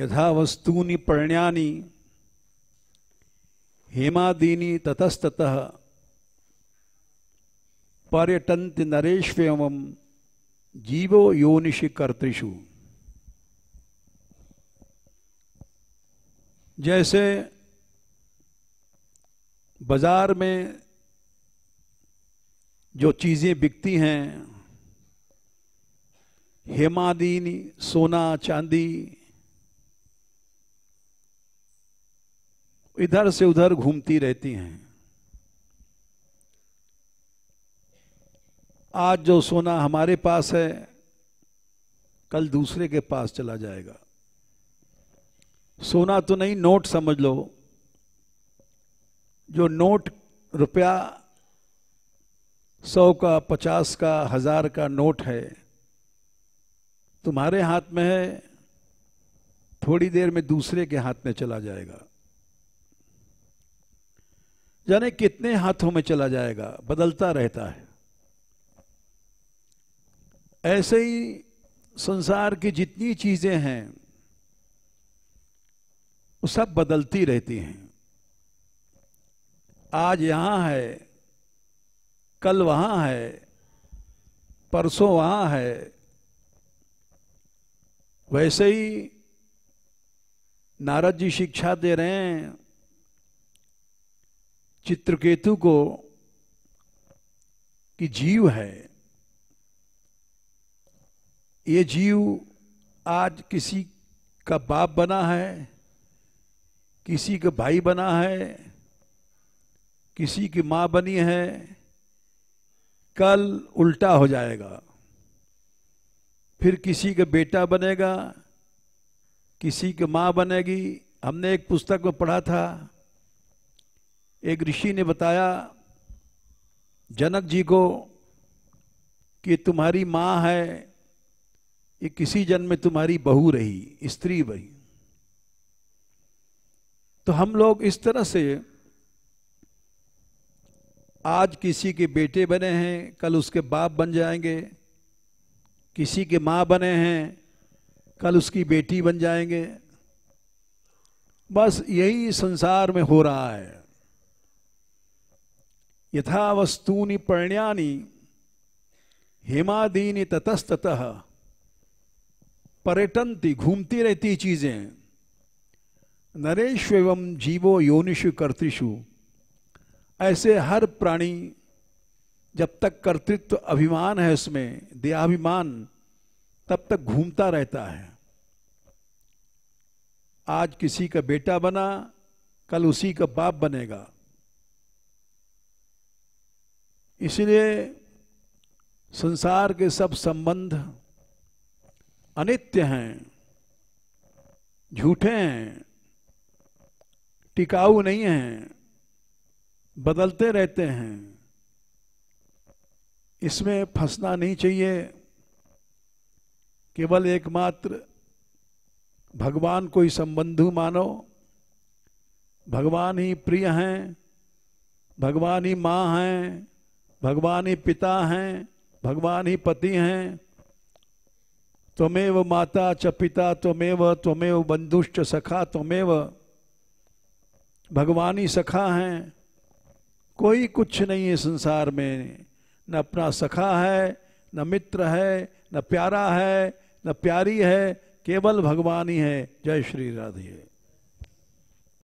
यथा वस्तूनि पर्ण्यानि हेमादीनि ततस्ततः पर्यटन्ति नरेष्वेवं जीवो योनिषि कर्तृषु जैसे बाजार में जो चीज़ें बिकती हैं हेमादीनी सोना चांदी इधर से उधर घूमती रहती हैं आज जो सोना हमारे पास है कल दूसरे के पास चला जाएगा सोना तो नहीं नोट समझ लो जो नोट रुपया सौ का पचास का हजार का नोट है तुम्हारे हाथ में है थोड़ी देर में दूसरे के हाथ में चला जाएगा जाने कितने हाथों में चला जाएगा बदलता रहता है ऐसे ही संसार की जितनी चीजें हैं वो सब बदलती रहती हैं आज यहां है कल वहां है परसों वहां है वैसे ही नारद जी शिक्षा दे रहे हैं चित्रकेतु को कि जीव है ये जीव आज किसी का बाप बना है किसी का भाई बना है किसी की माँ बनी है कल उल्टा हो जाएगा फिर किसी का बेटा बनेगा किसी की माँ बनेगी हमने एक पुस्तक में पढ़ा था एक ऋषि ने बताया जनक जी को कि तुम्हारी माँ है ये किसी जन्म में तुम्हारी बहू रही स्त्री रही तो हम लोग इस तरह से आज किसी के बेटे बने हैं कल उसके बाप बन जाएंगे किसी के माँ बने हैं कल उसकी बेटी बन जाएंगे बस यही संसार में हो रहा है यथा वस्तूनि पर्ण्यानि हेमादीनि ततस्ततः पर्यटनती घूमती रहती चीज़ें नरेश एवं जीवो योनिषु कर्तृषु ऐसे हर प्राणी जब तक कर्तृत्व अभिमान है उसमें देहाभिमान तब तक घूमता रहता है आज किसी का बेटा बना कल उसी का बाप बनेगा इसलिए संसार के सब संबंध अनित्य हैं झूठे हैं टिकाऊ नहीं हैं बदलते रहते हैं इसमें फंसना नहीं चाहिए केवल एकमात्र भगवान को ही संबंधु मानो भगवान ही प्रिय हैं भगवान ही माँ हैं भगवान ही पिता हैं भगवान ही पति हैं त्वमेव माता च पिता त्वमेव त्वमेव बंधुश्च सखा त्वमेव भगवान ही सखा हैं कोई कुछ नहीं है संसार में न अपना सखा है न मित्र है न प्यारा है न प्यारी है केवल भगवान ही है जय श्री राधे